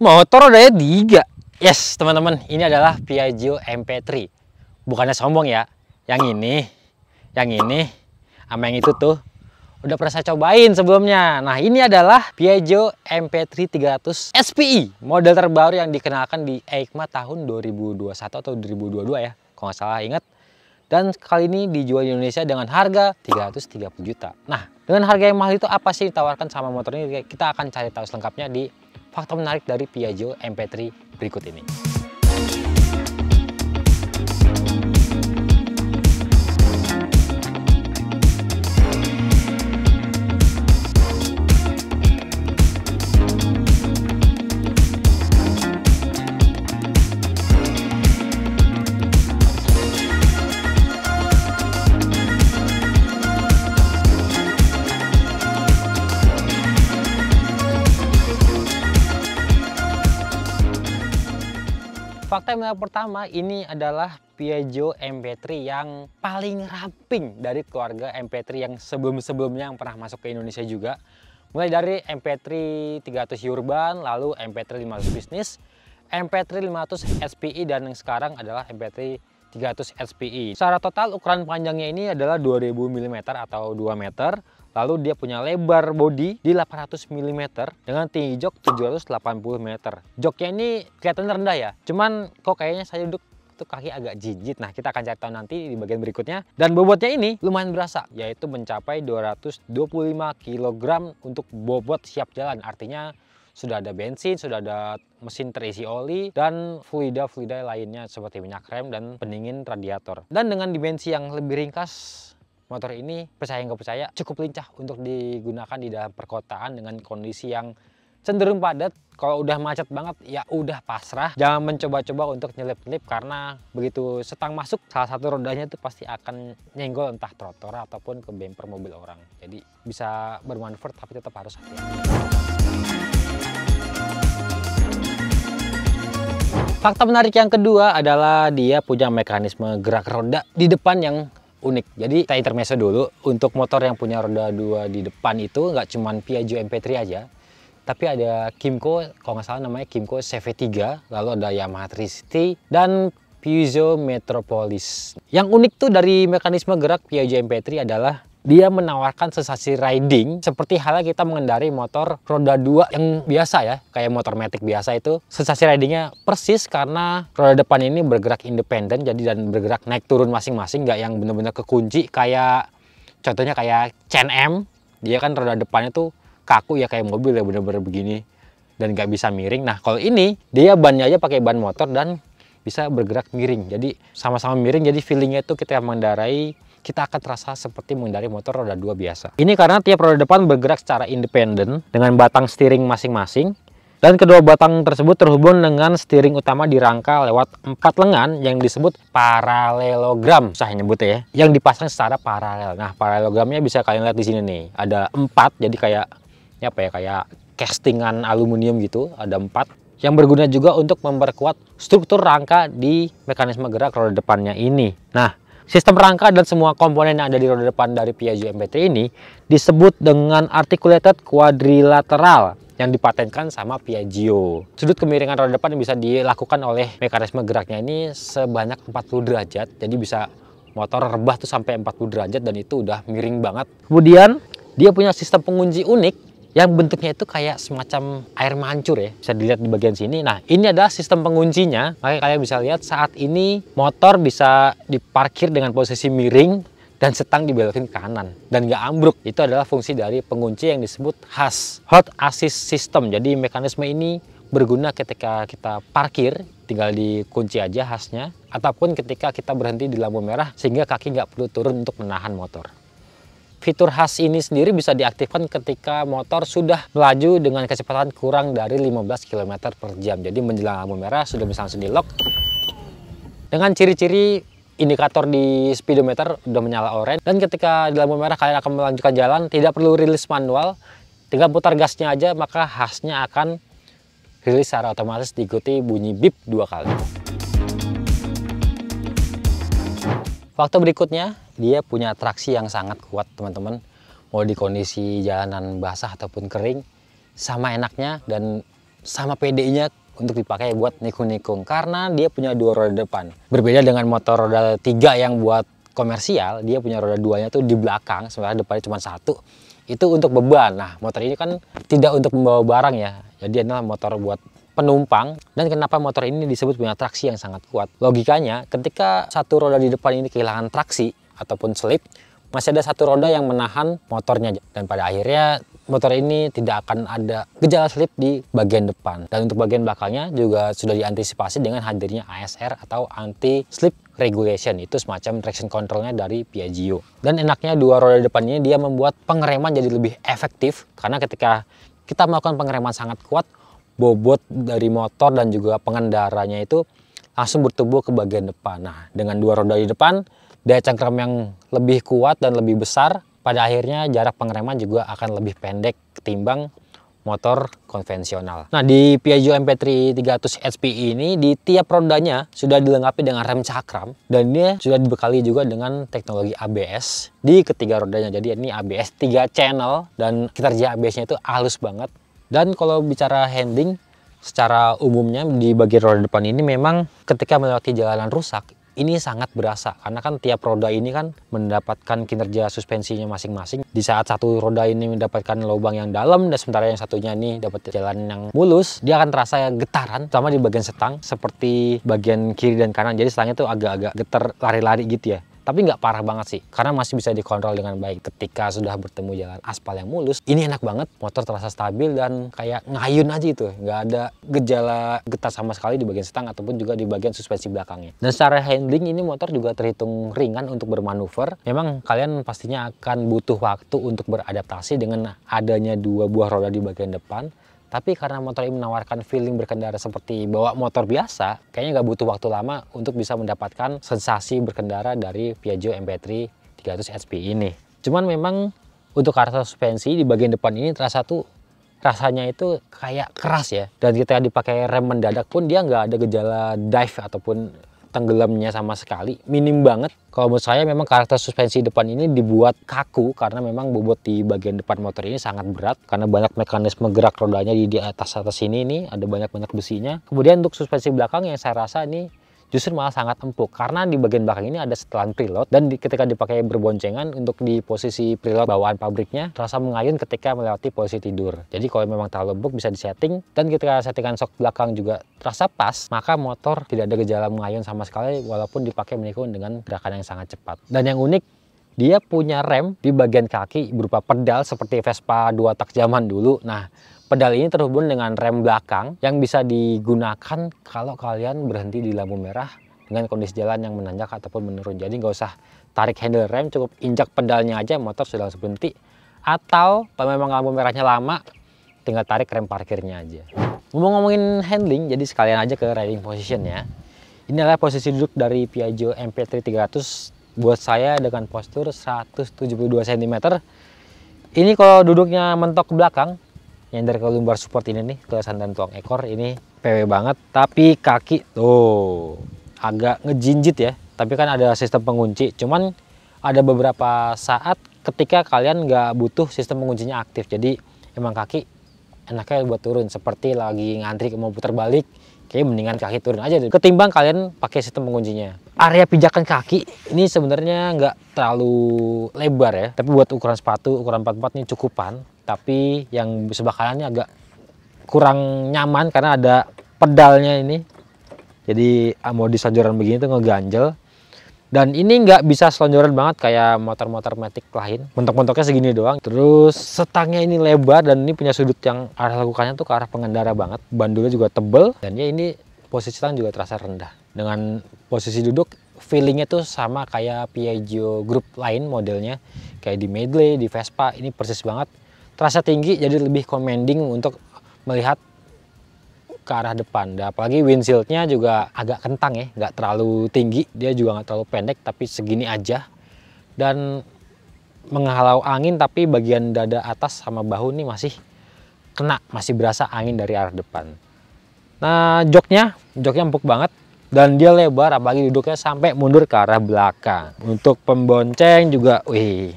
motor rodanya tiga yes teman-teman ini adalah Piaggio MP3 bukannya sombong ya yang ini yang ini sama yang itu tuh udah pernah saya cobain sebelumnya nah ini adalah Piaggio MP3 300 SPI model terbaru yang dikenalkan di EICMA tahun 2021 atau 2022 ya kalau nggak salah ingat dan kali ini dijual di Indonesia dengan harga 330 juta. Nah, dengan harga yang mahal itu apa sih ditawarkan sama motor ini? Kita akan cari tahu selengkapnya di fakta menarik dari Piaggio MP3 berikut ini. kamera pertama ini adalah Piaggio MP3 yang paling ramping dari keluarga MP3 yang sebelum-sebelumnya yang pernah masuk ke Indonesia juga. Mulai dari MP3 300 Urban, lalu MP3 500 Business, MP3 500 SPI dan yang sekarang adalah MP3 300 SPI. Secara total ukuran panjangnya ini adalah 2000 mm atau 2 meter. Lalu dia punya lebar bodi di 800 mm dengan tinggi jok 780 meter. Joknya ini kelihatan rendah ya. Cuman kok kayaknya saya duduk itu kaki agak jijit. Nah, kita akan cari tahu nanti di bagian berikutnya. Dan bobotnya ini lumayan berasa, yaitu mencapai 225 kg untuk bobot siap jalan. Artinya sudah ada bensin, sudah ada mesin terisi oli, dan fluida-fluida lainnya seperti minyak rem dan pendingin radiator. Dan dengan dimensi yang lebih ringkas, motor ini percaya nggak percaya cukup lincah untuk digunakan di dalam perkotaan dengan kondisi yang cenderung padat kalau udah macet banget ya udah pasrah jangan mencoba-coba untuk nyelip-nyelip karena begitu setang masuk salah satu rodanya itu pasti akan nyenggol entah trotoar ataupun ke bumper mobil orang jadi bisa bermanfaat tapi tetap harus hati-hati Fakta menarik yang kedua adalah dia punya mekanisme gerak roda di depan yang unik. Jadi kita intermezzo dulu. Untuk motor yang punya roda dua di depan itu nggak cuma Piaggio MP3 aja. Tapi ada Kimco, kalau nggak salah namanya Kimco CV3, lalu ada Yamaha Tricity dan Piaggio Metropolis. Yang unik tuh dari mekanisme gerak Piaggio MP3 adalah dia menawarkan sensasi riding seperti halnya kita mengendarai motor roda 2 yang biasa ya kayak motor matic biasa itu sensasi ridingnya persis karena roda depan ini bergerak independen jadi dan bergerak naik turun masing-masing nggak yang benar-benar kekunci kayak contohnya kayak m dia kan roda depannya tuh kaku ya kayak mobil ya bener-bener begini dan nggak bisa miring nah kalau ini dia bannya aja pakai ban motor dan bisa bergerak miring jadi sama-sama miring jadi feelingnya itu kita mengendarai kita akan terasa seperti mengendari motor roda dua biasa. Ini karena tiap roda depan bergerak secara independen dengan batang steering masing-masing dan kedua batang tersebut terhubung dengan steering utama di rangka lewat empat lengan yang disebut paralelogram saya nyebutnya ya yang dipasang secara paralel nah paralelogramnya bisa kalian lihat di sini nih ada empat jadi kayak ya apa ya kayak castingan aluminium gitu ada empat yang berguna juga untuk memperkuat struktur rangka di mekanisme gerak roda depannya ini nah Sistem rangka dan semua komponen yang ada di roda depan dari Piaggio MP3 ini disebut dengan articulated quadrilateral yang dipatenkan sama Piaggio. Sudut kemiringan roda depan yang bisa dilakukan oleh mekanisme geraknya ini sebanyak 40 derajat, jadi bisa motor rebah tuh sampai 40 derajat dan itu udah miring banget. Kemudian dia punya sistem pengunci unik yang bentuknya itu kayak semacam air mancur ya bisa dilihat di bagian sini nah ini adalah sistem penguncinya makanya kalian bisa lihat saat ini motor bisa diparkir dengan posisi miring dan setang dibelokin ke kanan dan nggak ambruk itu adalah fungsi dari pengunci yang disebut HAS Hot Assist System jadi mekanisme ini berguna ketika kita parkir tinggal dikunci aja khasnya ataupun ketika kita berhenti di lampu merah sehingga kaki nggak perlu turun untuk menahan motor Fitur khas ini sendiri bisa diaktifkan ketika motor sudah melaju dengan kecepatan kurang dari 15 km per jam. Jadi menjelang lampu merah sudah bisa langsung di lock. Dengan ciri-ciri indikator di speedometer sudah menyala oranye dan ketika di lampu merah kalian akan melanjutkan jalan tidak perlu rilis manual tinggal putar gasnya aja maka khasnya akan rilis secara otomatis diikuti bunyi bip dua kali. Waktu berikutnya, dia punya traksi yang sangat kuat teman-teman. Mau di kondisi jalanan basah ataupun kering, sama enaknya dan sama pedenya untuk dipakai buat nikung-nikung karena dia punya dua roda depan. Berbeda dengan motor roda tiga yang buat komersial, dia punya roda duanya tuh di belakang, sementara depannya cuma satu. Itu untuk beban. Nah, motor ini kan tidak untuk membawa barang ya. Jadi adalah motor buat penumpang dan kenapa motor ini disebut punya traksi yang sangat kuat. Logikanya ketika satu roda di depan ini kehilangan traksi ataupun slip, masih ada satu roda yang menahan motornya dan pada akhirnya motor ini tidak akan ada gejala slip di bagian depan dan untuk bagian belakangnya juga sudah diantisipasi dengan hadirnya ASR atau anti slip regulation itu semacam traction controlnya dari Piaggio dan enaknya dua roda depannya dia membuat pengereman jadi lebih efektif karena ketika kita melakukan pengereman sangat kuat bobot dari motor dan juga pengendaranya itu langsung bertumbuh ke bagian depan. Nah, dengan dua roda di depan, daya cengkram yang lebih kuat dan lebih besar, pada akhirnya jarak pengereman juga akan lebih pendek ketimbang motor konvensional. Nah, di Piaggio MP3 300 HP ini di tiap rodanya sudah dilengkapi dengan rem cakram dan dia sudah dibekali juga dengan teknologi ABS di ketiga rodanya. Jadi ini ABS 3 channel dan kinerja ABS-nya itu halus banget dan kalau bicara handling, secara umumnya di bagian roda depan ini memang ketika melewati jalanan rusak, ini sangat berasa karena kan tiap roda ini kan mendapatkan kinerja suspensinya masing-masing di saat satu roda ini mendapatkan lubang yang dalam dan sementara yang satunya ini dapat jalan yang mulus dia akan terasa getaran sama di bagian setang seperti bagian kiri dan kanan jadi setangnya itu agak-agak getar lari-lari gitu ya tapi nggak parah banget sih karena masih bisa dikontrol dengan baik ketika sudah bertemu jalan aspal yang mulus ini enak banget motor terasa stabil dan kayak ngayun aja itu nggak ada gejala getar sama sekali di bagian setang ataupun juga di bagian suspensi belakangnya dan secara handling ini motor juga terhitung ringan untuk bermanuver memang kalian pastinya akan butuh waktu untuk beradaptasi dengan adanya dua buah roda di bagian depan tapi karena motor ini menawarkan feeling berkendara seperti bawa motor biasa, kayaknya nggak butuh waktu lama untuk bisa mendapatkan sensasi berkendara dari Piaggio MP3 300 SP ini. Cuman memang untuk karakter suspensi di bagian depan ini terasa tuh rasanya itu kayak keras ya. Dan kita dipakai rem mendadak pun dia nggak ada gejala dive ataupun tenggelamnya sama sekali minim banget kalau menurut saya memang karakter suspensi depan ini dibuat kaku karena memang bobot di bagian depan motor ini sangat berat karena banyak mekanisme gerak rodanya di, atas atas sini ini ada banyak banyak besinya kemudian untuk suspensi belakang yang saya rasa ini justru malah sangat empuk karena di bagian belakang ini ada setelan preload dan di, ketika dipakai berboncengan untuk di posisi preload bawaan pabriknya terasa mengayun ketika melewati posisi tidur jadi kalau memang terlalu empuk bisa disetting dan ketika settingan shock belakang juga terasa pas maka motor tidak ada gejala mengayun sama sekali walaupun dipakai menikung dengan gerakan yang sangat cepat dan yang unik dia punya rem di bagian kaki berupa pedal seperti Vespa dua tak zaman dulu. Nah, Pedal ini terhubung dengan rem belakang yang bisa digunakan kalau kalian berhenti di lampu merah dengan kondisi jalan yang menanjak ataupun menurun. Jadi nggak usah tarik handle rem, cukup injak pedalnya aja, motor sudah langsung berhenti. Atau kalau memang lampu merahnya lama, tinggal tarik rem parkirnya aja. Ngomong ngomongin handling, jadi sekalian aja ke riding position ya. Ini adalah posisi duduk dari Piaggio MP3 300 buat saya dengan postur 172 cm. Ini kalau duduknya mentok ke belakang, nyender ke lumbar support ini nih ke sandaran tuang ekor ini PW banget tapi kaki tuh agak ngejinjit ya tapi kan ada sistem pengunci cuman ada beberapa saat ketika kalian nggak butuh sistem penguncinya aktif jadi emang kaki enaknya buat turun seperti lagi ngantri mau putar balik kayak mendingan kaki turun aja deh. ketimbang kalian pakai sistem penguncinya area pijakan kaki ini sebenarnya nggak terlalu lebar ya tapi buat ukuran sepatu ukuran 44 ini cukupan tapi yang sebelah kanannya agak kurang nyaman karena ada pedalnya ini jadi ah, mau di selonjoran begini tuh ngeganjel dan ini nggak bisa selonjoran banget kayak motor-motor matic lain bentuk-bentuknya segini doang terus setangnya ini lebar dan ini punya sudut yang arah lakukannya tuh ke arah pengendara banget bandulnya juga tebel dan ya ini posisi tangan juga terasa rendah dengan posisi duduk feelingnya tuh sama kayak Piaggio Group lain modelnya kayak di Medley, di Vespa ini persis banget terasa tinggi jadi lebih commanding untuk melihat ke arah depan. Dan apalagi windshieldnya juga agak kentang ya, nggak terlalu tinggi, dia juga nggak terlalu pendek, tapi segini aja. Dan menghalau angin, tapi bagian dada atas sama bahu ini masih kena, masih berasa angin dari arah depan. Nah, joknya, joknya empuk banget. Dan dia lebar, apalagi duduknya sampai mundur ke arah belakang. Untuk pembonceng juga, wih,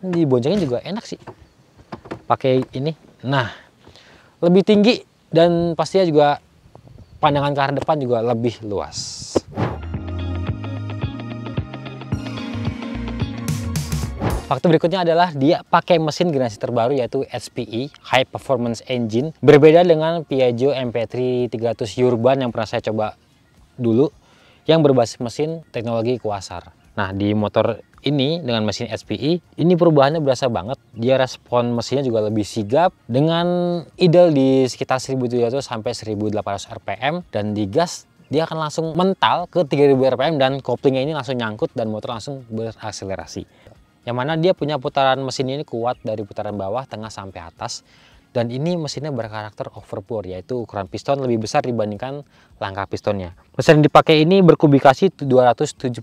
di diboncengin juga enak sih pakai ini nah lebih tinggi dan pastinya juga pandangan ke arah depan juga lebih luas Waktu berikutnya adalah dia pakai mesin generasi terbaru yaitu HPE High Performance Engine. Berbeda dengan Piaggio MP3 300 Urban yang pernah saya coba dulu yang berbasis mesin teknologi kuasar. Nah, di motor ini dengan mesin SPI e, ini perubahannya berasa banget dia respon mesinnya juga lebih sigap dengan idle di sekitar 1700 sampai 1800 rpm dan di gas dia akan langsung mental ke 3000 rpm dan koplingnya ini langsung nyangkut dan motor langsung berakselerasi yang mana dia punya putaran mesin ini kuat dari putaran bawah tengah sampai atas dan ini mesinnya berkarakter overpower yaitu ukuran piston lebih besar dibandingkan langkah pistonnya mesin yang dipakai ini berkubikasi 278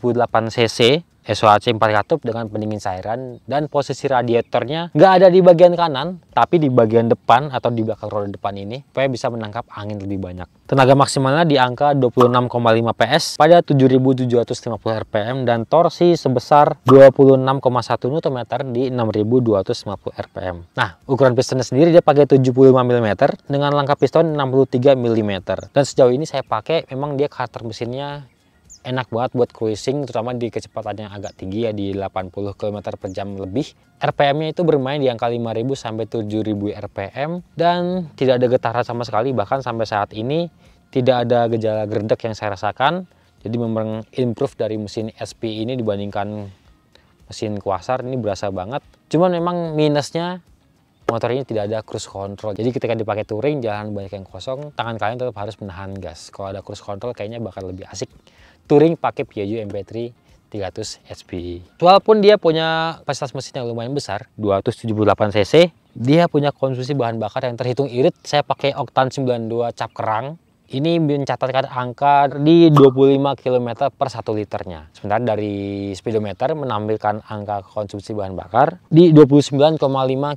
cc SOHC 4 dengan pendingin cairan dan posisi radiatornya nggak ada di bagian kanan tapi di bagian depan atau di belakang roda depan ini supaya bisa menangkap angin lebih banyak. Tenaga maksimalnya di angka 26,5 PS pada 7.750 RPM dan torsi sebesar 26,1 Nm di 6.250 RPM. Nah, ukuran pistonnya sendiri dia pakai 75 mm dengan langkah piston 63 mm dan sejauh ini saya pakai memang dia karakter mesinnya enak banget buat cruising terutama di kecepatan yang agak tinggi ya di 80 km per jam lebih RPM-nya itu bermain di angka 5000 sampai 7000 RPM dan tidak ada getaran sama sekali bahkan sampai saat ini tidak ada gejala gerdek yang saya rasakan jadi memang improve dari mesin SP ini dibandingkan mesin kuasar ini berasa banget cuman memang minusnya motor ini tidak ada cruise control. Jadi ketika dipakai touring, jalan banyak yang kosong, tangan kalian tetap harus menahan gas. Kalau ada cruise control kayaknya bakal lebih asik touring pakai Piaggio MP3 300 SPI. Walaupun dia punya kapasitas mesin yang lumayan besar, 278 cc, dia punya konsumsi bahan bakar yang terhitung irit. Saya pakai oktan 92 cap kerang. Ini mencatatkan angka di 25 km per 1 liternya. Sementara dari speedometer menampilkan angka konsumsi bahan bakar di 29,5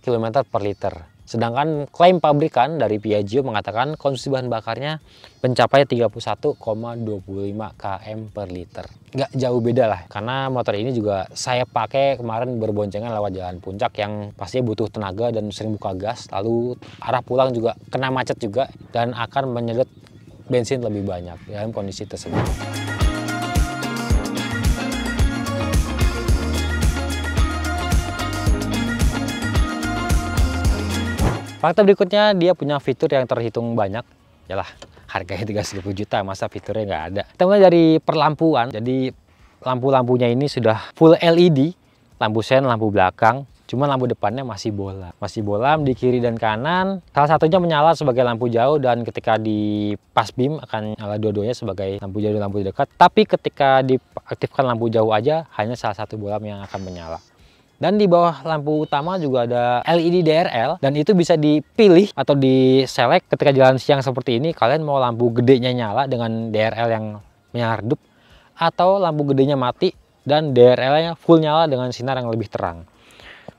km per liter. Sedangkan klaim pabrikan dari Piaggio mengatakan konsumsi bahan bakarnya mencapai 31,25 km per liter. Nggak jauh beda lah, karena motor ini juga saya pakai kemarin berboncengan lewat jalan puncak yang pastinya butuh tenaga dan sering buka gas, lalu arah pulang juga kena macet juga dan akan menyedot bensin lebih banyak dalam kondisi tersebut. Fakta berikutnya dia punya fitur yang terhitung banyak. Yalah, harganya 30 juta, masa fiturnya nggak ada. Kita mulai dari perlampuan. Jadi lampu-lampunya ini sudah full LED, lampu sen, lampu belakang, cuma lampu depannya masih bola. Masih bolam di kiri dan kanan. Salah satunya menyala sebagai lampu jauh dan ketika di pas beam akan nyala dua-duanya sebagai lampu jauh dan lampu dekat. Tapi ketika diaktifkan lampu jauh aja, hanya salah satu bolam yang akan menyala. Dan di bawah lampu utama juga ada LED DRL dan itu bisa dipilih atau di select ketika jalan siang seperti ini kalian mau lampu gedenya nyala dengan DRL yang menyardup atau lampu gedenya mati dan DRL-nya full nyala dengan sinar yang lebih terang.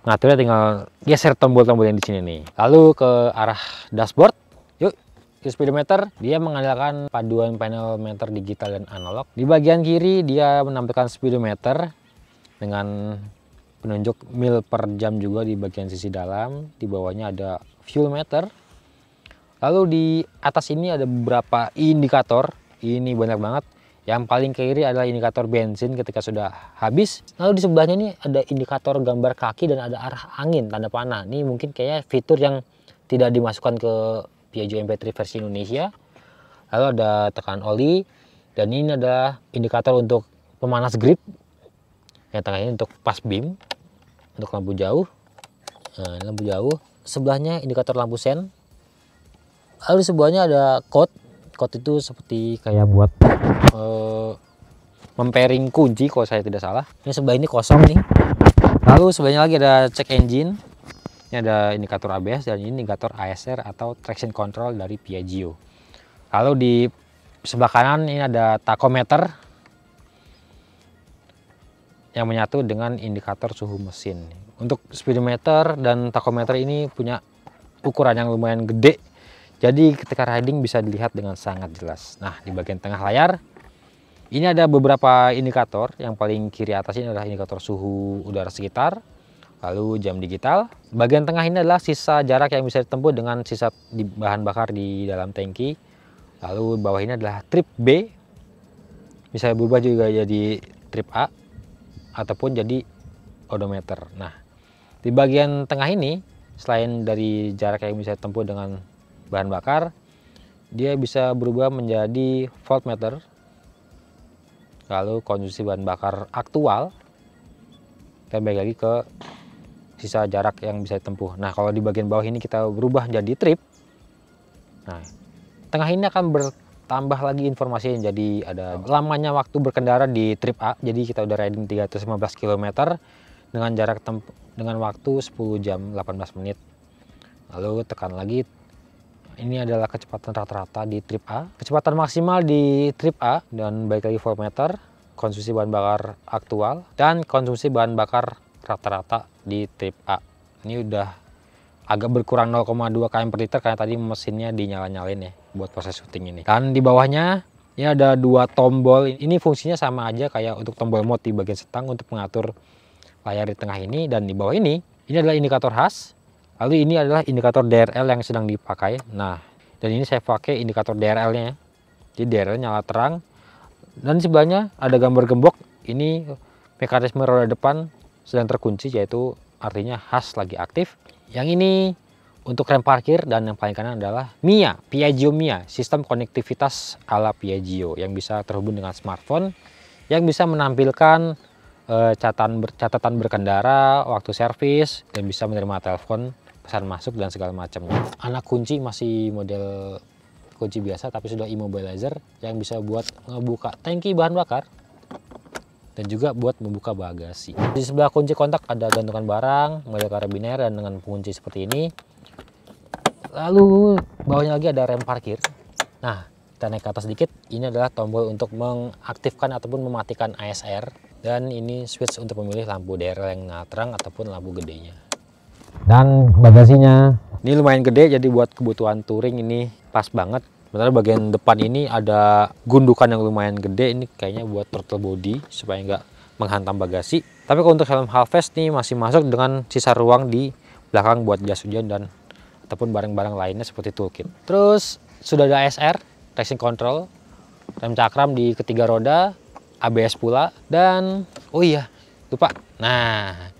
Ngaturnya tinggal geser tombol-tombol yang di sini nih. Lalu ke arah dashboard. Yuk, ke speedometer. Dia mengandalkan paduan panel meter digital dan analog. Di bagian kiri dia menampilkan speedometer dengan penunjuk mil per jam juga di bagian sisi dalam di bawahnya ada fuel meter lalu di atas ini ada beberapa indikator ini banyak banget yang paling kiri adalah indikator bensin ketika sudah habis lalu di sebelahnya ini ada indikator gambar kaki dan ada arah angin tanda panah ini mungkin kayaknya fitur yang tidak dimasukkan ke Piaggio MP3 versi Indonesia lalu ada tekan oli dan ini adalah indikator untuk pemanas grip yang tengah ini untuk pas beam untuk lampu jauh nah, ini lampu jauh sebelahnya indikator lampu sen lalu sebelahnya ada code kot itu seperti kayak buat uh, eh, mempering kunci kalau saya tidak salah ini sebelah ini kosong nih lalu sebelahnya lagi ada check engine ini ada indikator ABS dan ini indikator ASR atau traction control dari Piaggio kalau di sebelah kanan ini ada tachometer yang menyatu dengan indikator suhu mesin. Untuk speedometer dan tachometer ini punya ukuran yang lumayan gede, jadi ketika riding bisa dilihat dengan sangat jelas. Nah, di bagian tengah layar, ini ada beberapa indikator, yang paling kiri atas ini adalah indikator suhu udara sekitar, lalu jam digital. Bagian tengah ini adalah sisa jarak yang bisa ditempuh dengan sisa di bahan bakar di dalam tangki. Lalu bawah ini adalah trip B, bisa berubah juga jadi trip A ataupun jadi odometer. Nah, di bagian tengah ini selain dari jarak yang bisa ditempuh dengan bahan bakar, dia bisa berubah menjadi voltmeter. Lalu konsumsi bahan bakar aktual dan lagi ke sisa jarak yang bisa ditempuh. Nah, kalau di bagian bawah ini kita berubah jadi trip. Nah, tengah ini akan ber, tambah lagi informasi yang jadi ada lamanya waktu berkendara di trip A jadi kita udah riding 315 km dengan jarak dengan waktu 10 jam 18 menit lalu tekan lagi ini adalah kecepatan rata-rata di trip A kecepatan maksimal di trip A dan baik lagi 4 meter konsumsi bahan bakar aktual dan konsumsi bahan bakar rata-rata di trip A ini udah agak berkurang 0,2 km per liter karena tadi mesinnya dinyala-nyalain ya buat proses syuting ini. Dan di bawahnya ini ada dua tombol. Ini fungsinya sama aja kayak untuk tombol mode di bagian setang untuk mengatur layar di tengah ini dan di bawah ini ini adalah indikator khas. Lalu ini adalah indikator DRL yang sedang dipakai. Nah, dan ini saya pakai indikator DRL-nya. Jadi DRL nyala terang. Dan sebelahnya ada gambar gembok. Ini mekanisme roda depan sedang terkunci yaitu artinya khas lagi aktif. Yang ini untuk rem parkir dan yang paling kanan adalah Mia, Piaggio Mia, sistem konektivitas ala Piaggio yang bisa terhubung dengan smartphone, yang bisa menampilkan eh, catatan, ber, catatan berkendara, waktu servis, dan bisa menerima telepon, pesan masuk, dan segala macamnya. Anak kunci masih model kunci biasa tapi sudah immobilizer yang bisa buat ngebuka tangki bahan bakar dan juga buat membuka bagasi. Di sebelah kunci kontak ada gantungan barang, model karabiner dan dengan kunci seperti ini Lalu bawahnya lagi ada rem parkir. Nah, kita naik ke atas sedikit. Ini adalah tombol untuk mengaktifkan ataupun mematikan ASR. Dan ini switch untuk memilih lampu daerah yang terang ataupun lampu gedenya. Dan bagasinya. Ini lumayan gede jadi buat kebutuhan touring ini pas banget. Sementara bagian depan ini ada gundukan yang lumayan gede. Ini kayaknya buat turtle body supaya nggak menghantam bagasi. Tapi kalau untuk helm half face nih masih masuk dengan sisa ruang di belakang buat jas hujan dan ataupun barang-barang lainnya seperti toolkit. Terus sudah ada SR, racing control, rem cakram di ketiga roda, ABS pula, dan oh iya, lupa. Nah,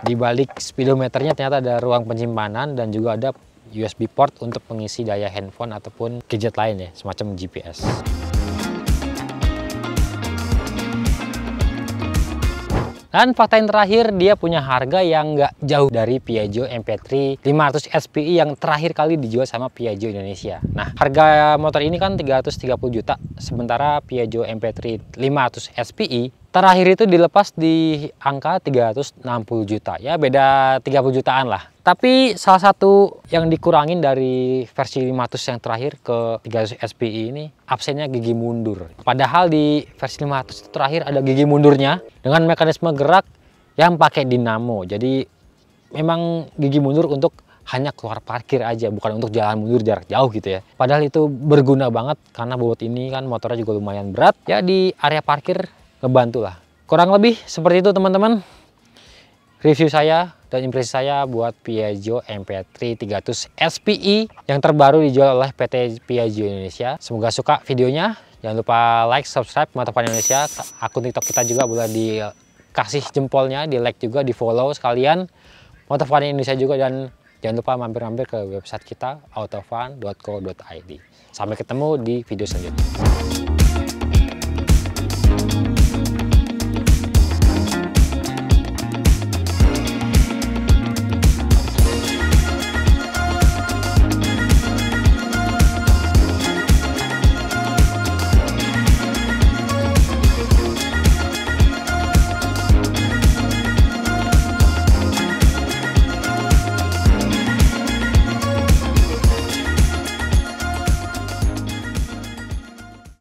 di balik speedometernya ternyata ada ruang penyimpanan dan juga ada USB port untuk pengisi daya handphone ataupun gadget lain ya, semacam GPS. Dan fakta yang terakhir, dia punya harga yang nggak jauh dari Piaggio MP3 500 SPI yang terakhir kali dijual sama Piaggio Indonesia. Nah, harga motor ini kan 330 juta, sementara Piaggio MP3 500 SPI Terakhir itu dilepas di angka 360 juta, ya beda 30 jutaan lah. Tapi salah satu yang dikurangin dari versi 500 yang terakhir ke 300 SPI ini, absennya gigi mundur. Padahal di versi 500 terakhir ada gigi mundurnya dengan mekanisme gerak yang pakai dinamo. Jadi memang gigi mundur untuk hanya keluar parkir aja, bukan untuk jalan mundur jarak jauh gitu ya. Padahal itu berguna banget karena bobot ini kan motornya juga lumayan berat. Ya di area parkir Ngebantu lah. Kurang lebih seperti itu teman-teman. Review saya dan impresi saya buat Piaggio MP3 300 SPI yang terbaru dijual oleh PT Piaggio Indonesia. Semoga suka videonya. Jangan lupa like, subscribe Mata Pan Indonesia. Akun TikTok kita juga boleh dikasih jempolnya, di like juga, di follow sekalian. Matopan Indonesia juga dan jangan lupa mampir-mampir ke website kita autofan.co.id. Sampai ketemu di video selanjutnya.